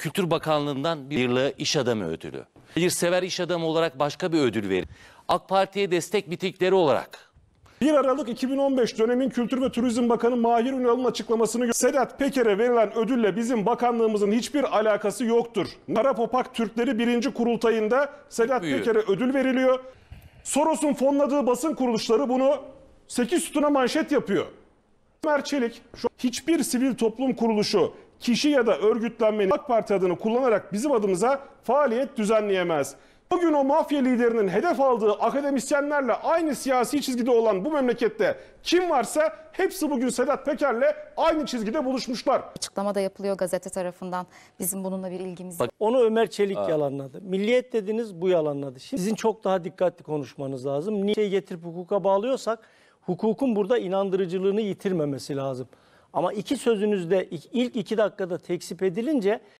Kültür Bakanlığı'ndan bir iş adamı ödülü. bir sever iş adamı olarak başka bir ödül verir. AK Parti'ye destek bitikleri olarak. 1 Aralık 2015 dönemin Kültür ve Turizm Bakanı Mahir Ünal'ın açıklamasını Sedat Peker'e verilen ödülle bizim bakanlığımızın hiçbir alakası yoktur. Narapopak Türkleri 1. kurultayında Sedat Peker'e ödül veriliyor. Soros'un fonladığı basın kuruluşları bunu 8 sütuna manşet yapıyor. Ömer şu hiçbir sivil toplum kuruluşu kişi ya da örgütlenmenin AK Parti adını kullanarak bizim adımıza faaliyet düzenleyemez. Bugün o mafya liderinin hedef aldığı akademisyenlerle aynı siyasi çizgide olan bu memlekette kim varsa hepsi bugün Sedat Peker'le aynı çizgide buluşmuşlar. Açıklama da yapılıyor gazete tarafından. Bizim bununla bir ilgimiz yok. Onu Ömer Çelik Aa. yalanladı. Milliyet dediniz bu yalanladı. Şimdi sizin çok daha dikkatli konuşmanız lazım. Niye şey getirip hukuka bağlıyorsak hukukun burada inandırıcılığını yitirmemesi lazım. Ama iki sözünüzde ilk iki dakikada tekzip edilince